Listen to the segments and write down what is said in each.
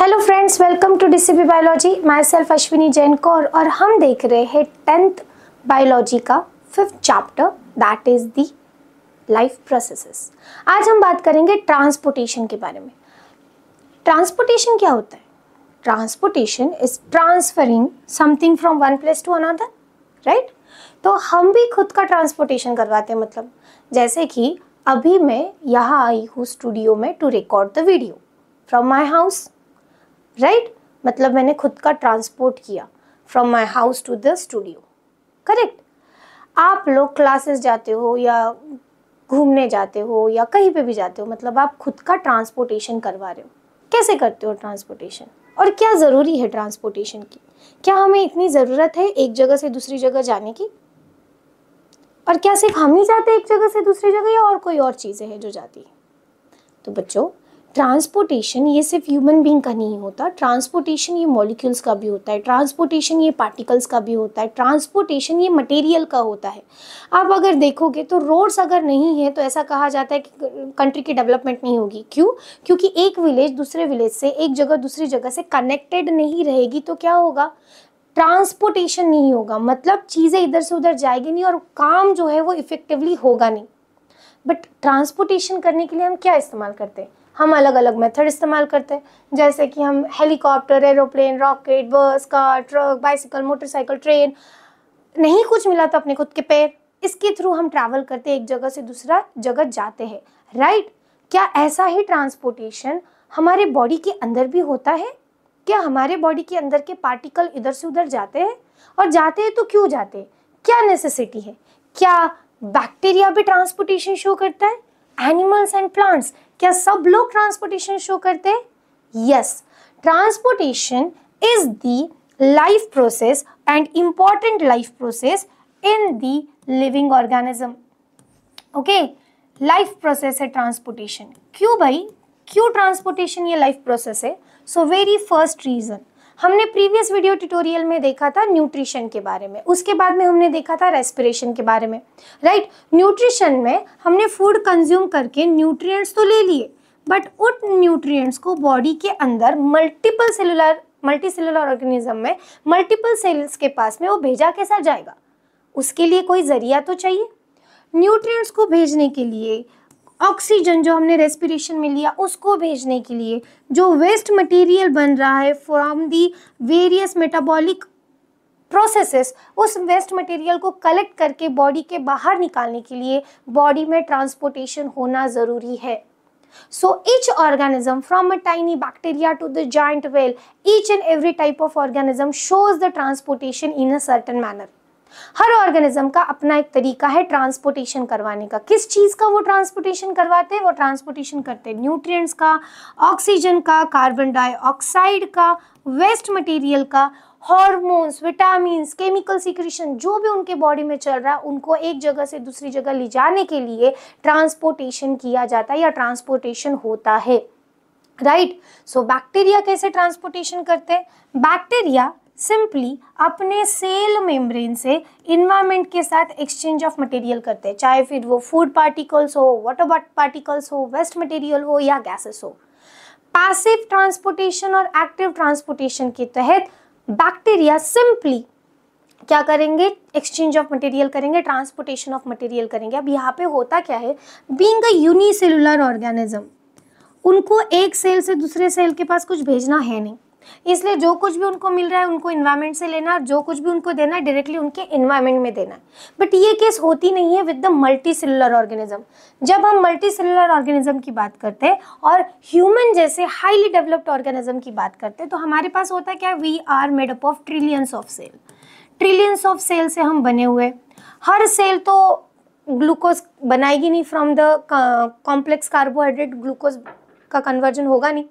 Hello friends welcome to DCB biology my self Ashwini Jain Kaur और हम देख रहे हैं टेंथ बायोलॉजी का fifth chapter that is the life processes आज हम बात करेंगे ट्रांसपोर्टेशन के बारे में ट्रांसपोर्टेशन क्या होता है transportation is transferring something from one place to another right तो हम भी खुद का ट्रांसपोर्टेशन करवाते हैं मतलब जैसे कि अभी मैं यहाँ आई हूँ स्टूडियो में to record the video from my house right right? मतलब मैंने खुद का ट्रांसपोर्ट किया from my house to the studio correct आप लोग क्लासेस जाते हो या घूमने जाते हो या कहीं पे भी जाते हो मतलब आप खुद का ट्रांसपोर्टेशन करवा रहे हो कैसे करते हो ट्रांसपोर्टेशन और क्या ज़रूरी है ट्रांसपोर्टेशन की क्या हमें इतनी ज़रूरत है एक जगह से दूसरी जगह जाने की और क्या सिर्फ हम ही जाते हैं एक जगह से दूसरी जगह या और कोई और चीज़ें हैं जो जाती है तो बच्चों ट्रांसपोर्टेशन ये सिर्फ ह्यूमन बींग का नहीं होता ट्रांसपोर्टेशन ये मॉलिक्यूल्स का भी होता है ट्रांसपोर्टेशन ये पार्टिकल्स का भी होता है ट्रांसपोर्टेशन ये मटेरियल का होता है आप अगर देखोगे तो रोड्स अगर नहीं है तो ऐसा कहा जाता है कि कंट्री की डेवलपमेंट नहीं होगी क्यों क्योंकि एक विलेज दूसरे विलेज से एक जगह दूसरी जगह से कनेक्टेड नहीं रहेगी तो क्या होगा ट्रांसपोर्टेशन नहीं होगा मतलब चीज़ें इधर से उधर जाएगी नहीं और काम जो है वो इफ़ेक्टिवली होगा नहीं बट ट्रांसपोर्टेशन करने के लिए हम क्या इस्तेमाल करते हैं हम अलग अलग मेथड इस्तेमाल करते हैं जैसे कि हम helicopter aeroplane rocket bus car truck bicycle motorcycle train नहीं कुछ मिला तो अपने खुद के पैर इसके थ्रू हम ट्रैवल करते एक जगह से दूसरा जगह जाते हैं राइट क्या ऐसा ही ट्रांसपोर्टेशन हमारे बॉडी के अंदर भी होता है क्या हमारे बॉडी के अंदर के पार्टिकल इधर से उधर जाते हैं और जाते हैं तो क्यों जाते हैं क्या नेसेसिटी है क्या बैक्टीरिया भी ट्रांसपोर्टेशन शो करता है एनिमल्स एंड प्लांट्स क्या सब लोग ट्रांसपोर्टेशन शो करते हैं yes transportation is the life process and important life process in the living organism okay life process है ट्रांसपोर्टेशन क्यों भाई क्यों ट्रांसपोर्टेशन ये लाइफ प्रोसेस है सो वेरी फर्स्ट रीजन हमने प्रीवियस वीडियो ट्यूटोरियल में देखा था न्यूट्रिशन के बारे में उसके बाद में हमने देखा था रेस्पिरेशन के बारे में राइट न्यूट्रिशन में हमने फूड कंज्यूम करके न्यूट्रिएंट्स तो ले लिए बट उन न्यूट्रिएंट्स को बॉडी के अंदर multiple cellular multi cellular organism में मल्टीपल सेल्स के पास में वो भेजा कैसा जाएगा उसके लिए कोई ज़रिया तो चाहिए न्यूट्रिएंट्स को भेजने के लिए ऑक्सीजन जो हमने रेस्पिरेशन में लिया उसको भेजने के लिए जो वेस्ट मटेरियल बन रहा है from the various metabolic processes उस वेस्ट मटेरियल को कलेक्ट करके बॉडी के बाहर निकालने के लिए बॉडी में ट्रांसपोर्टेशन होना ज़रूरी है so each organism from a tiny bacteria to the giant well each and every type of organism shows the transportation in a certain manner हर ऑर्गेनिज्म का अपना एक तरीका है ट्रांसपोर्टेशन करवाने का किस चीज़ का वो ट्रांसपोर्टेशन करवाते हैं वो ट्रांसपोर्टेशन करते हैं न्यूट्रिएंट्स का ऑक्सीजन का कार्बन डाइऑक्साइड का वेस्ट मटेरियल का हॉर्मोन्स विटामिन केमिकल सिक्रेशन जो भी उनके बॉडी में चल रहा है उनको एक जगह से दूसरी जगह ले जाने के लिए ट्रांसपोर्टेशन किया जाता है या ट्रांसपोर्टेशन होता है राइट सो बैक्टीरिया कैसे ट्रांसपोर्टेशन करते हैं बैक्टीरिया सिंपली अपने सेल मेम्ब्रेन से इन्वायरमेंट के साथ एक्सचेंज ऑफ मटेरियल करते हैं चाहे फिर वो फूड पार्टिकल्स हो वाटर पार्टिकल्स हो वेस्ट मटेरियल हो या गैसेस हो पैसिव ट्रांसपोर्टेशन और एक्टिव ट्रांसपोर्टेशन के तहत बैक्टीरिया सिंपली क्या करेंगे एक्सचेंज ऑफ मटेरियल करेंगे ट्रांसपोर्टेशन ऑफ मटेरियल करेंगे अब यहाँ पे होता क्या है बींग अ यूनिसेलुलर ऑर्गेनिज्म उनको एक सेल से दूसरे सेल के पास कुछ भेजना है नहीं इसलिए जो कुछ भी उनको मिल रहा है उनको इन्वायरमेंट से लेना जो कुछ भी उनको देना है डायरेक्टली उनके इन्वायरमेंट में देना है बट ये केस होती नहीं है with the multi cellular organism जब हम मल्टी सेलुलर ऑर्गेनिज्म की बात करते हैं और ह्यूमन जैसे हाईली डेवलप्ड ऑर्गेनिज्म की बात करते हैं तो हमारे पास होता है क्या we are made up of trillions of cell trillions of cell से हम बने हुए हर सेल तो ग्लूकोज बनाएगी नहीं from the complex carbohydrate glucose का कन्वर्जन होगा नहीं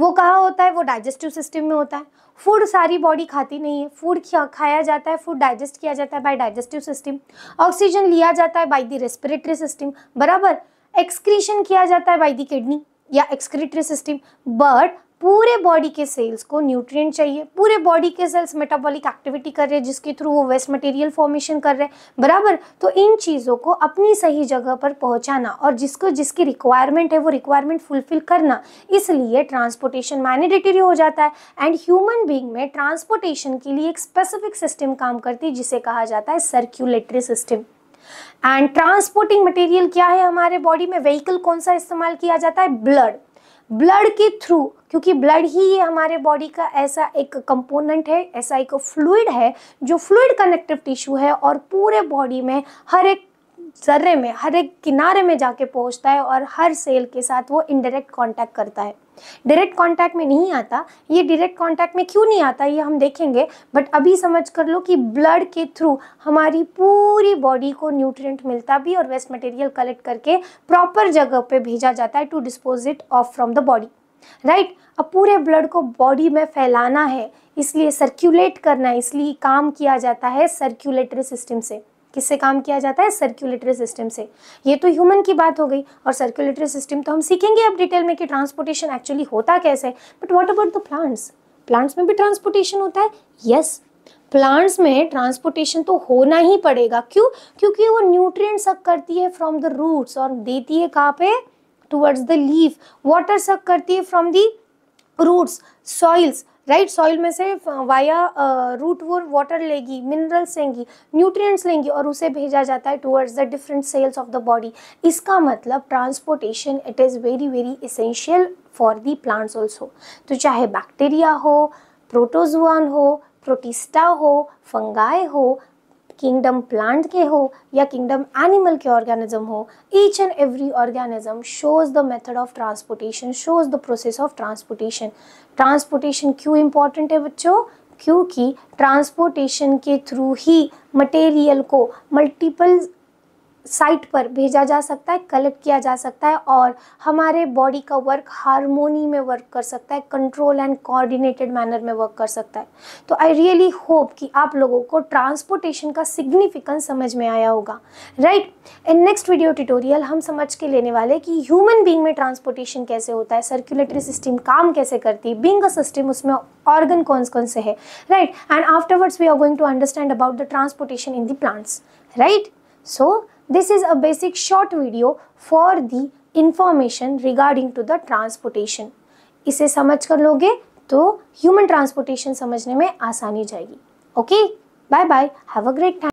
वो कहाँ होता है वो डाइजेस्टिव सिस्टम में होता है फूड सारी बॉडी खाती नहीं है फूड खाया जाता है फूड डाइजेस्ट किया जाता है बाय डाइजेस्टिव सिस्टम ऑक्सीजन लिया जाता है बाय द रेस्पिरेटरी सिस्टम बराबर एक्सक्रीशन किया जाता है बाय द किडनी या एक्सक्रीटरी सिस्टम बट पूरे बॉडी के सेल्स को न्यूट्रिएंट चाहिए पूरे बॉडी के सेल्स मेटाबॉलिक एक्टिविटी कर रहे हैं जिसके थ्रू वो वेस्ट मटेरियल फॉर्मेशन कर रहे हैं बराबर तो इन चीज़ों को अपनी सही जगह पर पहुंचाना और जिसको जिसकी रिक्वायरमेंट है वो रिक्वायरमेंट फुलफिल करना इसलिए ट्रांसपोर्टेशन मैनेडेटरी हो जाता है एंड ह्यूमन बींग में ट्रांसपोर्टेशन के लिए एक स्पेसिफिक सिस्टम काम करती है जिसे कहा जाता है circulatory system and transporting material क्या है हमारे बॉडी में व्हीकल कौन सा इस्तेमाल किया जाता है ब्लड ब्लड के थ्रू क्योंकि ब्लड ही ये हमारे बॉडी का ऐसा एक कंपोनेंट है ऐसा एक फ्लूड है जो फ्लूड कनेक्टिव टिश्यू है और पूरे बॉडी में हर एक ज़र्रे में हर एक किनारे में जाके पहुंचता है और हर सेल के साथ वो इनडायरेक्ट कांटेक्ट करता है डायरेक्ट कांटेक्ट में नहीं आता ये डायरेक्ट कांटेक्ट में क्यों नहीं आता ये हम देखेंगे बट अभी समझ कर लो कि ब्लड के थ्रू हमारी पूरी बॉडी को न्यूट्रिएंट मिलता भी और वेस्ट मटेरियल कलेक्ट करके प्रॉपर जगह पे भेजा जाता है to dispose it off from the body right अब पूरे ब्लड को बॉडी में फैलाना है इसलिए सर्क्यूलेट करना है इसलिए काम किया जाता है सर्क्यूलेटरी सिस्टम से किससे काम किया जाता है सर्कुलेटरी सिस्टम से ये तो ह्यूमन की बात हो गई और सर्कुलेटरी सिस्टम तो हम सीखेंगे अब डिटेल में कि ट्रांसपोर्टेशन एक्चुअली होता कैसे है but what about the plants plants में भी ट्रांसपोर्टेशन होता है यस yes, प्लांट्स में ट्रांसपोर्टेशन तो होना ही पड़ेगा क्यों क्योंकि वो न्यूट्रिएंट सक करती है फ्रॉम द रूट्स और देती है कहाँ पे towards the leaf water suck करती है from the roots soils right soil में से वाया रूट वो वाटर लेगी मिनरल्स लेंगी न्यूट्रिएंट्स लेंगी और उसे भेजा जाता है towards the different cells of the body इसका मतलब transportation it is very very essential for the plants also तो चाहे बैक्टीरिया हो प्रोटोजुआन हो प्रोटिस्टा हो फंगाई हो किंगडम प्लांट के हो या किंगडम एनिमल के ऑर्गेनिज्म हो each and every organism shows the method of transportation shows the process of transportation transportation क्यों इंपॉर्टेंट है बच्चों क्योंकि ट्रांसपोर्टेशन के थ्रू ही मटेरियल को मल्टीपल साइट पर भेजा जा सकता है कलेक्ट किया जा सकता है और हमारे बॉडी का वर्क हारमोनी में वर्क कर सकता है कंट्रोल एंड कोऑर्डिनेटेड मैनर में वर्क कर सकता है तो आई रियली होप कि आप लोगों को ट्रांसपोर्टेशन का सिग्निफिकेंस समझ में आया होगा right in next video tutorial हम समझ के लेने वाले कि ह्यूमन बींग में ट्रांसपोर्टेशन कैसे होता है सर्क्यूलेटरी सिस्टम काम कैसे करती है बींग अ सिस्टम उसमें ऑर्गन कौन कौन से है right and afterwards we are going to understand about the transportation in the plants right so This is a basic short video for the information regarding to the transportation. इसे समझ कर लोगे तो ह्यूमन ट्रांसपोर्टेशन समझने में आसानी जाएगी okay bye bye have a great time